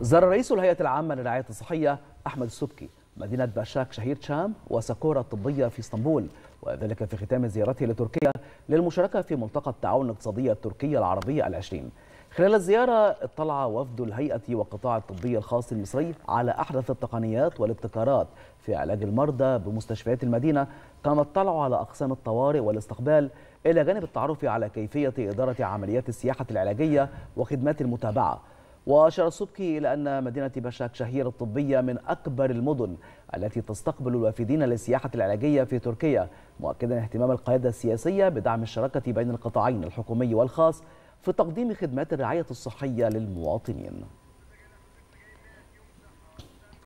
زار رئيس الهيئة العامة للرعاية الصحية أحمد السبكي مدينة باشاك شهير شام وساكورا الطبية في اسطنبول وذلك في ختام زيارته لتركيا للمشاركة في ملتقى التعاون الاقتصادي التركي العربية العشرين خلال الزيارة اطلع وفد الهيئة وقطاع الطبي الخاص المصري على أحدث التقنيات والابتكارات في علاج المرضى بمستشفيات المدينة كما اطلعوا على أقسام الطوارئ والاستقبال إلى جانب التعرف على كيفية إدارة عمليات السياحة العلاجية وخدمات المتابعة وأشار السبكي إلى أن مدينة بشاك شهيرة الطبية من أكبر المدن التي تستقبل الوافدين للسياحة العلاجية في تركيا مؤكدا اهتمام القيادة السياسية بدعم الشراكة بين القطاعين الحكومي والخاص في تقديم خدمات الرعاية الصحية للمواطنين